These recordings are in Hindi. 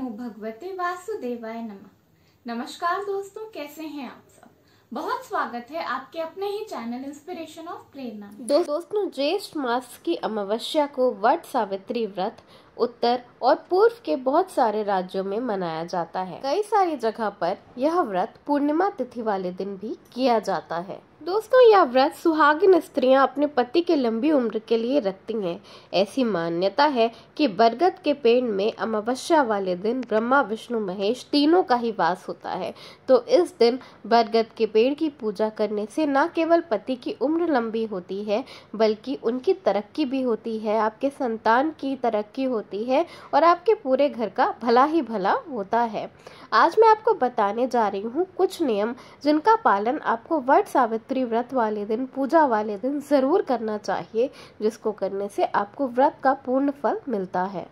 नमो भगवते वासुदेवाय नमः नमस्कार दोस्तों कैसे हैं आप सब बहुत स्वागत है आपके अपने ही चैनल इंस्पिरेशन ऑफ प्रेरणा दो, दोस्तों ज्येष्ठ मास की अमावस्या को वट सावित्री व्रत उत्तर और पूर्व के बहुत सारे राज्यों में मनाया जाता है कई सारी जगह पर यह व्रत पूर्णिमा तिथि वाले दिन भी किया जाता है दोस्तों यह व्रत सुहागिन स्त्रियां अपने पति के लंबी उम्र के लिए रखती हैं ऐसी मान्यता है कि बरगद के पेड़ में अमावस्या वाले दिन ब्रह्मा विष्णु महेश तीनों का ही वास होता है तो इस दिन बरगद के पेड़ की पूजा करने से न केवल पति की उम्र लंबी होती है बल्कि उनकी तरक्की भी होती है आपके संतान की तरक्की होती है और आपके पूरे घर का भला ही भला होता है आज मैं आपको बताने जा रही हूँ कुछ नियम जिनका पालन आपको वट सावित्री व्रत वाले दिन पूजा वाले दिन ज़रूर करना चाहिए जिसको करने से आपको व्रत का पूर्ण फल मिलता है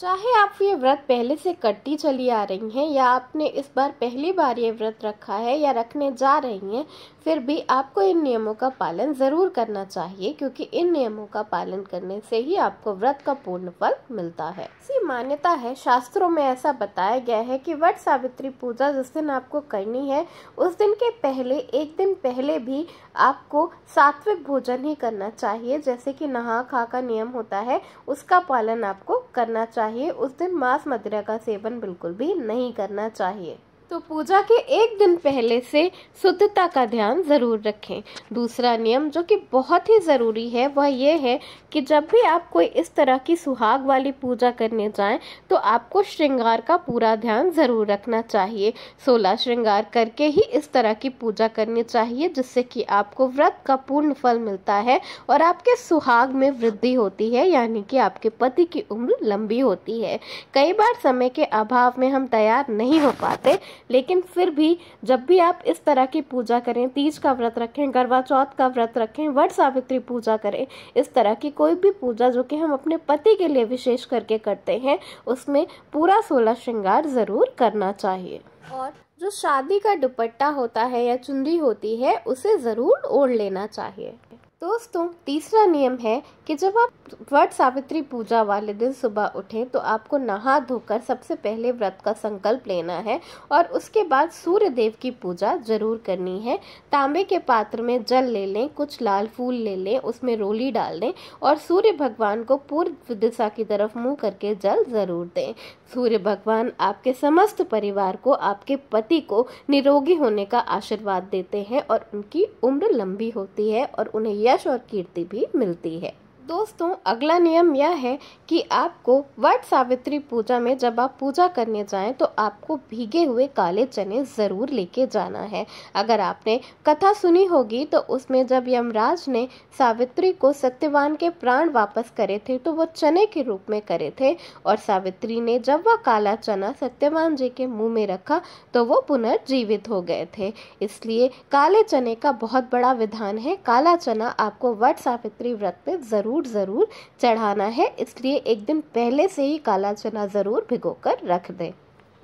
चाहे आप ये व्रत पहले से करती चली आ रही हैं या आपने इस बार पहली बार ये व्रत रखा है या रखने जा रही हैं फिर भी आपको इन नियमों का पालन ज़रूर करना चाहिए क्योंकि इन नियमों का पालन करने से ही आपको व्रत का पूर्ण फल मिलता है इसी मान्यता है शास्त्रों में ऐसा बताया गया है कि वट सावित्री पूजा जिस दिन आपको करनी है उस दिन के पहले एक दिन पहले भी आपको सात्विक भोजन ही करना चाहिए जैसे कि नहा खा का नियम होता है उसका पालन आपको करना चाहिए चाहिए उस दिन मांस मदिरा का सेवन बिल्कुल भी नहीं करना चाहिए तो पूजा के एक दिन पहले से शुद्धता का ध्यान ज़रूर रखें दूसरा नियम जो कि बहुत ही ज़रूरी है वह यह है कि जब भी आप कोई इस तरह की सुहाग वाली पूजा करने जाएं तो आपको श्रृंगार का पूरा ध्यान ज़रूर रखना चाहिए सोलह श्रृंगार करके ही इस तरह की पूजा करनी चाहिए जिससे कि आपको व्रत का पूर्ण फल मिलता है और आपके सुहाग में वृद्धि होती है यानी कि आपके पति की उम्र लंबी होती है कई बार समय के अभाव में हम तैयार नहीं हो पाते लेकिन फिर भी जब भी आप इस तरह की पूजा करें तीज का व्रत रखें गरवा चौथ का व्रत रखें वट सावित्री पूजा करें इस तरह की कोई भी पूजा जो कि हम अपने पति के लिए विशेष करके करते हैं उसमें पूरा सोलह श्रृंगार ज़रूर करना चाहिए और जो शादी का दुपट्टा होता है या चुनरी होती है उसे ज़रूर ओढ़ लेना चाहिए दोस्तों तीसरा नियम है कि जब आप व्रत सावित्री पूजा वाले दिन सुबह उठें तो आपको नहा धोकर सबसे पहले व्रत का संकल्प लेना है और उसके बाद सूर्य देव की पूजा जरूर करनी है तांबे के पात्र में जल ले लें कुछ लाल फूल ले लें उसमें रोली डाल दें और सूर्य भगवान को पूर्व दिशा की तरफ मुंह करके जल जरूर दें सूर्य भगवान आपके समस्त परिवार को आपके पति को निरोगी होने का आशीर्वाद देते हैं और उनकी उम्र लंबी होती है और उन्हें यश और कीर्ति भी मिलती है दोस्तों अगला नियम यह है कि आपको वट सावित्री पूजा में जब आप पूजा करने जाएं तो आपको भीगे हुए काले चने ज़रूर लेके जाना है अगर आपने कथा सुनी होगी तो उसमें जब यमराज ने सावित्री को सत्यवान के प्राण वापस करे थे तो वो चने के रूप में करे थे और सावित्री ने जब वह काला चना सत्यवान जी के मुँह में रखा तो वो पुनर्जीवित हो गए थे इसलिए काले चने का बहुत बड़ा विधान है काला चना आपको वट सावित्री व्रत में ज़रूर ज़रूर ज़रूर चढ़ाना है इसलिए एक दिन पहले से ही काला चना ज़रूर भिगो कर रख दें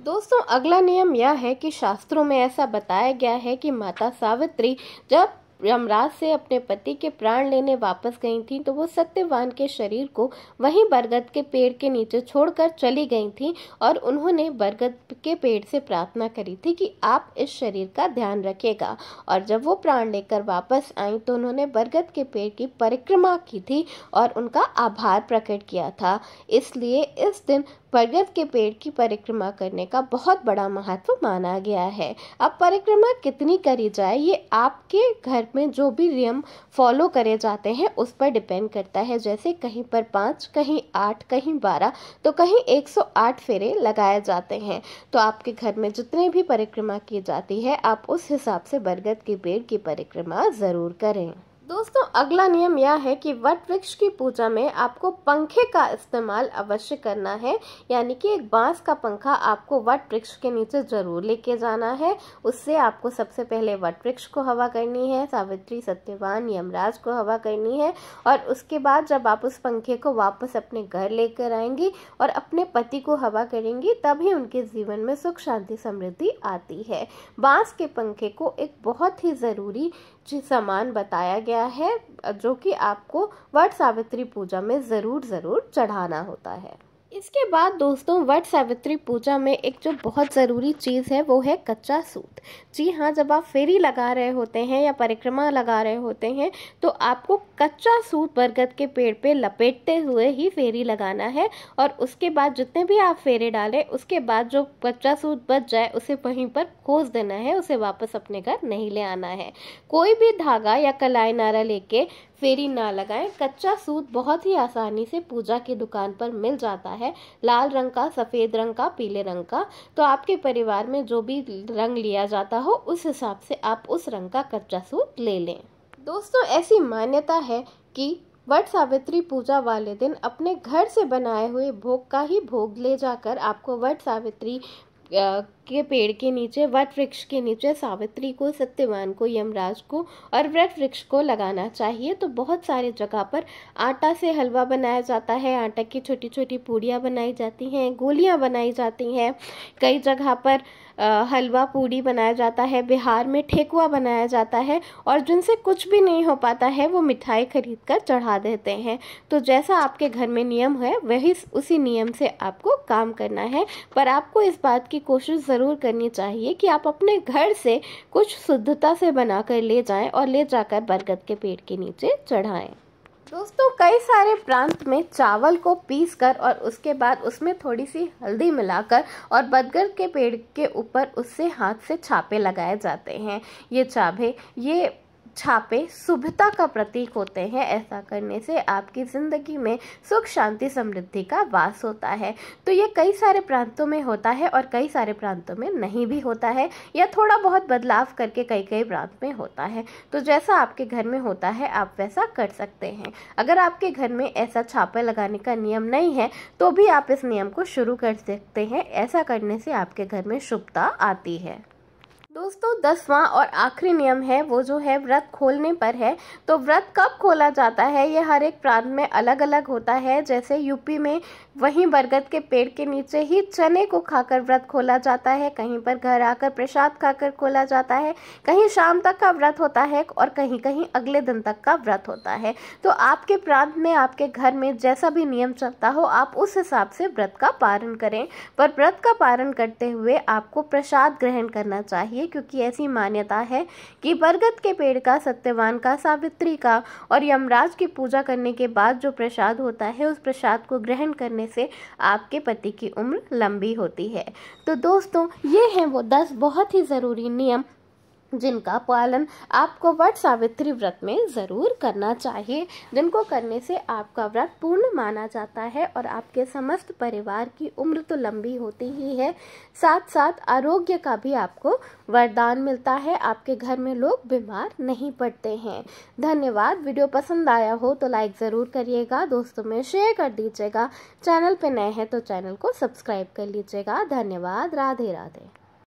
दोस्तों अगला नियम यह है कि शास्त्रों में ऐसा बताया गया है कि माता सावित्री जब यमराज से अपने पति के प्राण लेने वापस गई थी तो वो सत्यवान के शरीर को वहीं बरगद के पेड़ के नीचे छोड़कर चली गई थी और उन्होंने बरगद के पेड़ से प्रार्थना करी थी कि आप इस शरीर का ध्यान रखेगा और जब वो प्राण लेकर वापस आई तो उन्होंने बरगद के पेड़ की परिक्रमा की थी और उनका आभार प्रकट किया था इसलिए इस दिन बरगद के पेड़ की परिक्रमा करने का बहुत बड़ा महत्व माना गया है अब परिक्रमा कितनी करी जाए ये आपके घर वर्क में जो भी नियम फॉलो करे जाते हैं उस पर डिपेंड करता है जैसे कहीं पर पाँच कहीं आठ कहीं बारह तो कहीं 108 फेरे लगाए जाते हैं तो आपके घर में जितने भी परिक्रमा की जाती है आप उस हिसाब से बरगद के पेड़ की परिक्रमा ज़रूर करें दोस्तों अगला नियम यह है कि वट वृक्ष की पूजा में आपको पंखे का इस्तेमाल अवश्य करना है यानी कि एक बांस का पंखा आपको वट वृक्ष के नीचे जरूर लेके जाना है उससे आपको सबसे पहले वट वृक्ष को हवा करनी है सावित्री सत्यवान यमराज को हवा करनी है और उसके बाद जब आप उस पंखे को वापस अपने घर लेकर आएंगी और अपने पति को हवा करेंगी तभी उनके जीवन में सुख शांति समृद्धि आती है बाँस के पंखे को एक बहुत ही ज़रूरी सामान बताया गया है जो कि आपको वट सावित्री पूजा में ज़रूर ज़रूर चढ़ाना होता है इसके बाद दोस्तों वट सावित्री पूजा में एक जो बहुत ज़रूरी चीज़ है वो है कच्चा सूत जी हाँ जब आप फेरी लगा रहे होते हैं या परिक्रमा लगा रहे होते हैं तो आपको कच्चा सूत बरगद के पेड़ पे लपेटते हुए ही फेरी लगाना है और उसके बाद जितने भी आप फेरे डालें उसके बाद जो कच्चा सूत बच जाए उसे वहीं पर खोज देना है उसे वापस अपने घर नहीं ले आना है कोई भी धागा या कलाई नारा लेके फेरी ना लगाएं कच्चा सूत बहुत ही आसानी से पूजा की दुकान पर मिल जाता है लाल रंग का सफ़ेद रंग का पीले रंग का तो आपके परिवार में जो भी रंग लिया जाता हो उस हिसाब से आप उस रंग का कच्चा सूत ले लें दोस्तों ऐसी मान्यता है कि वट सावित्री पूजा वाले दिन अपने घर से बनाए हुए भोग का ही भोग ले जाकर आपको वट सावित्री के पेड़ के नीचे वट वृक्ष के नीचे सावित्री को सत्यवान को यमराज को और व्रत वृक्ष को लगाना चाहिए तो बहुत सारे जगह पर आटा से हलवा बनाया जाता है आटा की छोटी छोटी पूड़ियाँ बनाई जाती हैं गोलियाँ बनाई जाती हैं कई जगह पर हलवा पूड़ी बनाया जाता है बिहार में ठेकुआ बनाया जाता है और जिनसे कुछ भी नहीं हो पाता है वो मिठाई खरीद कर चढ़ा देते हैं तो जैसा आपके घर में नियम है वही उसी नियम से आपको काम करना है पर आपको इस बात की कोशिश ज़रूर करनी चाहिए कि आप अपने घर से कुछ शुद्धता से बना कर ले जाएँ और ले जाकर बरगद के पेड़ के नीचे चढ़ाएँ दोस्तों कई सारे प्रांत में चावल को पीस कर और उसके बाद उसमें थोड़ी सी हल्दी मिलाकर और बदगर के पेड़ के ऊपर उससे हाथ से छापे लगाए जाते हैं ये चाभे ये छापे शुभता का प्रतीक होते हैं ऐसा करने से आपकी ज़िंदगी में सुख शांति समृद्धि का वास होता है तो ये कई सारे प्रांतों में होता है और कई सारे प्रांतों में नहीं भी होता है या थोड़ा बहुत बदलाव करके कई कई प्रांत में होता है तो जैसा आपके घर में होता है आप वैसा कर सकते हैं अगर आपके घर में ऐसा छापे लगाने का नियम नहीं है तो भी आप इस नियम को शुरू कर सकते हैं ऐसा करने से आपके घर में शुभता आती है दोस्तों दसवां और आखिरी नियम है वो जो है व्रत खोलने पर है तो व्रत कब खोला जाता है ये हर एक प्रांत में अलग अलग होता है जैसे यूपी में वहीं बरगद के पेड़ के नीचे ही चने को खाकर व्रत खोला जाता है कहीं पर घर आकर प्रसाद खाकर खोला जाता है कहीं शाम तक का व्रत होता है और कहीं कहीं अगले दिन तक का व्रत होता है तो आपके प्रांत में आपके घर में जैसा भी नियम चलता हो आप उस हिसाब से व्रत का पारण करें पर व्रत का पारण करते हुए आपको प्रसाद ग्रहण करना चाहिए चाहिए क्योंकि ऐसी मान्यता है कि बरगद के पेड़ का सत्यवान का सावित्री का और यमराज की पूजा करने के बाद जो प्रसाद होता है उस प्रसाद को ग्रहण करने से आपके पति की उम्र लंबी होती है तो दोस्तों ये हैं वो दस बहुत ही ज़रूरी नियम जिनका पालन आपको वट सावित्री व्रत में ज़रूर करना चाहिए जिनको करने से आपका व्रत पूर्ण माना जाता है और आपके समस्त परिवार की उम्र तो लंबी होती ही है साथ साथ आरोग्य का भी आपको वरदान मिलता है आपके घर में लोग बीमार नहीं पड़ते हैं धन्यवाद वीडियो पसंद आया हो तो लाइक ज़रूर करिएगा दोस्तों में शेयर कर दीजिएगा चैनल पर नए हैं तो चैनल को सब्सक्राइब कर लीजिएगा धन्यवाद राधे राधे